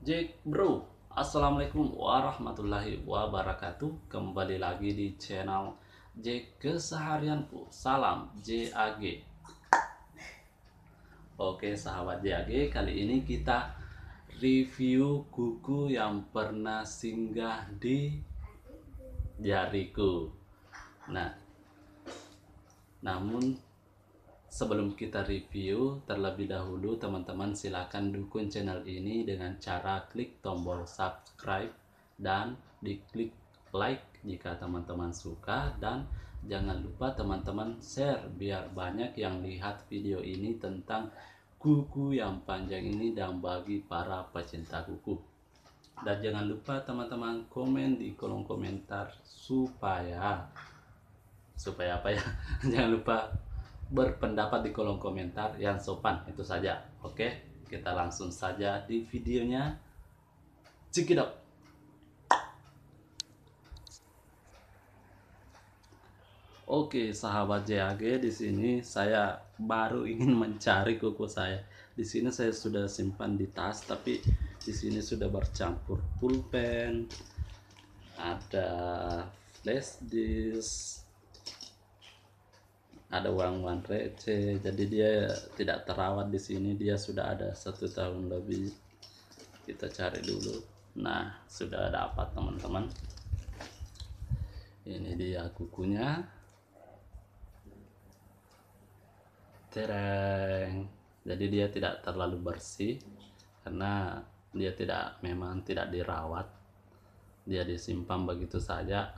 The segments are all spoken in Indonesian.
Jack Bro Assalamualaikum warahmatullahi wabarakatuh Kembali lagi di channel Jack Keseharianku Salam JAG Oke sahabat JAG Kali ini kita review kuku yang pernah singgah di jariku Nah Namun Sebelum kita review, terlebih dahulu teman-teman silahkan dukung channel ini dengan cara klik tombol subscribe dan diklik like jika teman-teman suka dan jangan lupa teman-teman share biar banyak yang lihat video ini tentang kuku yang panjang ini dan bagi para pecinta kuku. Dan jangan lupa teman-teman komen di kolom komentar supaya supaya apa ya? jangan lupa berpendapat di kolom komentar yang sopan. Itu saja. Oke, kita langsung saja di videonya. cikidok Oke, sahabat JAG, di sini saya baru ingin mencari kuku saya. Di sini saya sudah simpan di tas, tapi di sini sudah bercampur pulpen, ada flash disk, ada uang-uang receh jadi dia tidak terawat di sini dia sudah ada satu tahun lebih kita cari dulu nah sudah dapat teman-teman ini dia kukunya tereng jadi dia tidak terlalu bersih karena dia tidak memang tidak dirawat dia disimpan begitu saja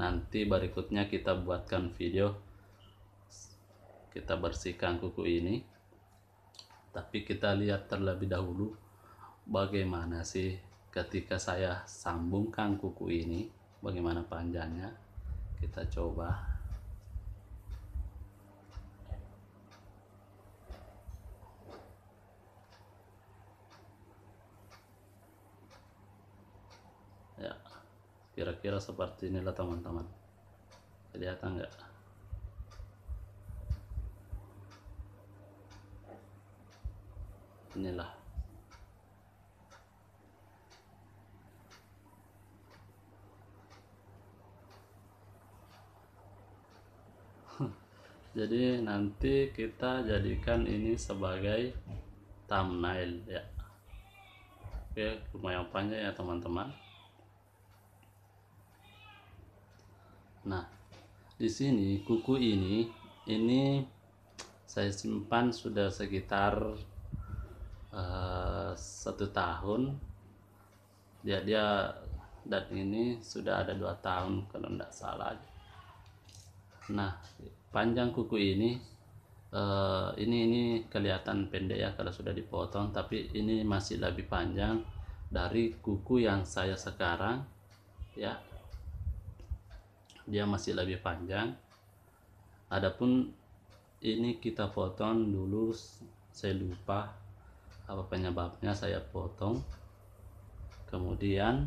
nanti berikutnya kita buatkan video kita bersihkan kuku ini tapi kita lihat terlebih dahulu bagaimana sih ketika saya sambungkan kuku ini bagaimana panjangnya kita coba ya kira-kira seperti inilah teman-teman kelihatan enggak inilah Jadi nanti kita jadikan ini sebagai thumbnail ya. Oke, lumayan panjang ya teman-teman. Nah, di sini kuku ini ini saya simpan sudah sekitar uh, satu tahun dia dia dan ini sudah ada dua tahun kalau tidak salah nah panjang kuku ini uh, ini ini kelihatan pendek ya kalau sudah dipotong tapi ini masih lebih panjang dari kuku yang saya sekarang ya dia masih lebih panjang adapun ini kita potong dulu saya lupa apa penyebabnya saya potong kemudian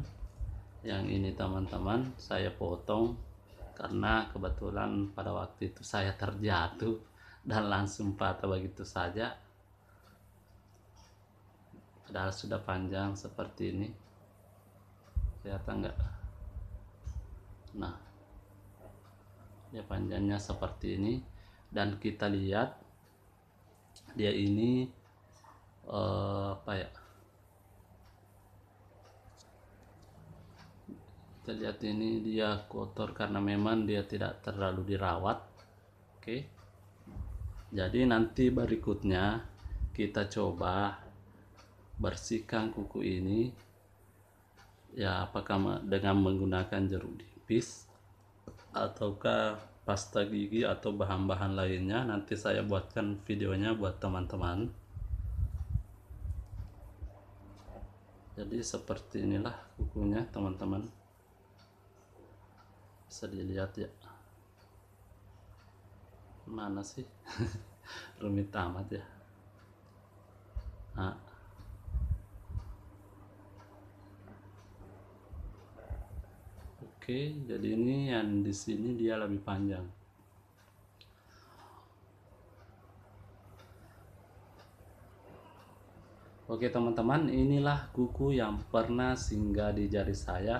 yang ini teman-teman saya potong karena kebetulan pada waktu itu saya terjatuh dan langsung patah begitu saja padahal sudah panjang seperti ini kelihatan enggak nah dia ya panjangnya seperti ini dan kita lihat dia ini uh, apa ya kita lihat ini dia kotor karena memang dia tidak terlalu dirawat oke okay. jadi nanti berikutnya kita coba bersihkan kuku ini ya apakah dengan menggunakan jeruk nipis ataukah pasta gigi atau bahan-bahan lainnya nanti saya buatkan videonya buat teman-teman jadi seperti inilah kukunya teman-teman bisa dilihat ya mana sih rumit amat ya nah. oke jadi ini yang di sini dia lebih panjang Oke teman-teman, inilah kuku yang pernah singgah di jari saya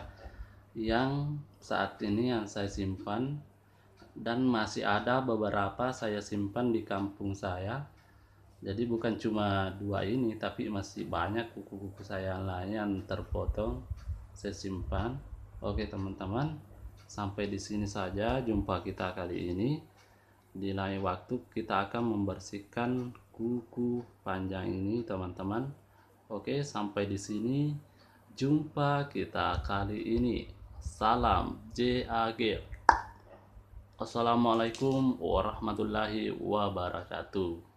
yang saat ini yang saya simpan dan masih ada beberapa saya simpan di kampung saya. Jadi bukan cuma dua ini, tapi masih banyak kuku-kuku saya lain yang terpotong saya simpan. Oke teman-teman, sampai di sini saja jumpa kita kali ini. Di lain waktu kita akan membersihkan kuku panjang ini teman-teman Oke, sampai di sini jumpa kita kali ini. Salam JAG. Assalamualaikum warahmatullahi wabarakatuh.